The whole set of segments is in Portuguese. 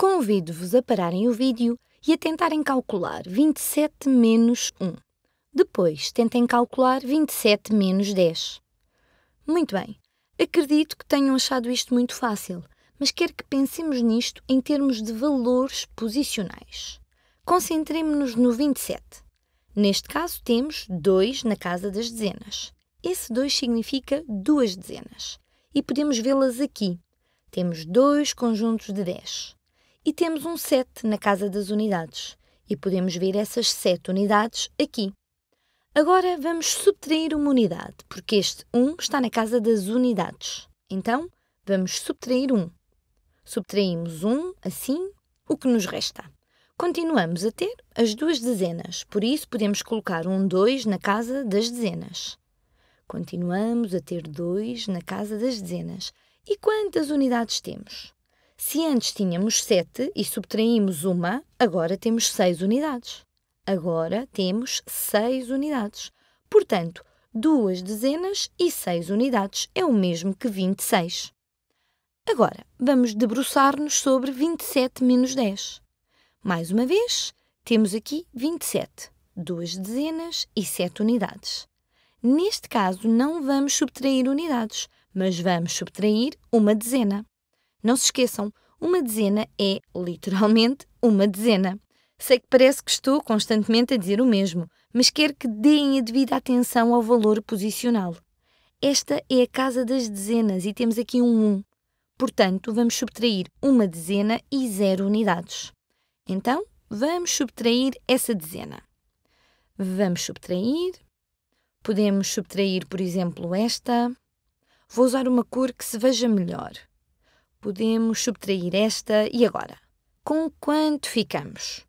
Convido-vos a pararem o vídeo e a tentarem calcular 27 menos 1. Depois, tentem calcular 27 menos 10. Muito bem, acredito que tenham achado isto muito fácil, mas quero que pensemos nisto em termos de valores posicionais. Concentremos-nos no 27. Neste caso, temos 2 na casa das dezenas. Esse 2 significa duas dezenas. E podemos vê-las aqui. Temos dois conjuntos de 10 e temos um 7 na casa das unidades. E podemos ver essas 7 unidades aqui. Agora vamos subtrair uma unidade, porque este 1 está na casa das unidades. Então, vamos subtrair 1. Subtraímos 1, assim, o que nos resta. Continuamos a ter as duas dezenas, por isso podemos colocar um 2 na casa das dezenas. Continuamos a ter 2 na casa das dezenas. E quantas unidades temos? Se antes tínhamos sete e subtraímos uma, agora temos seis unidades. Agora temos seis unidades. Portanto, duas dezenas e seis unidades é o mesmo que 26. Agora, vamos debruçar-nos sobre 27 menos 10. Mais uma vez, temos aqui 27, duas dezenas e sete unidades. Neste caso, não vamos subtrair unidades, mas vamos subtrair uma dezena. Não se esqueçam, uma dezena é literalmente uma dezena. Sei que parece que estou constantemente a dizer o mesmo, mas quero que deem a devida atenção ao valor posicional. Esta é a casa das dezenas e temos aqui um 1. Portanto, vamos subtrair uma dezena e zero unidades. Então, vamos subtrair essa dezena. Vamos subtrair. Podemos subtrair, por exemplo, esta. Vou usar uma cor que se veja melhor. Podemos subtrair esta e agora. Com quanto ficamos?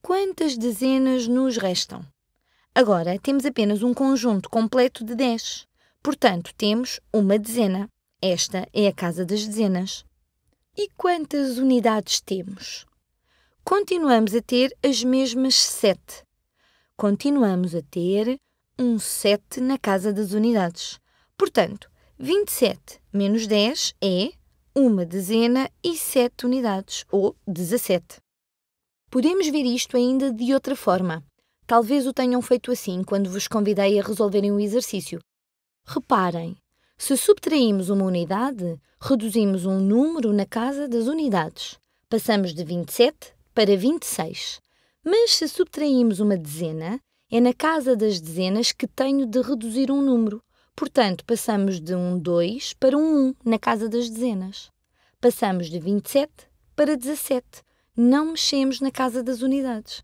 Quantas dezenas nos restam? Agora temos apenas um conjunto completo de 10. Portanto, temos uma dezena. Esta é a casa das dezenas. E quantas unidades temos? Continuamos a ter as mesmas 7. Continuamos a ter um 7 na casa das unidades. Portanto, 27 menos 10 é uma dezena e sete unidades, ou 17. Podemos ver isto ainda de outra forma. Talvez o tenham feito assim quando vos convidei a resolverem o exercício. Reparem, se subtraímos uma unidade, reduzimos um número na casa das unidades. Passamos de 27 para 26. Mas se subtraímos uma dezena, é na casa das dezenas que tenho de reduzir um número. Portanto, passamos de um 2 para um 1 na casa das dezenas. Passamos de 27 para 17. Não mexemos na casa das unidades.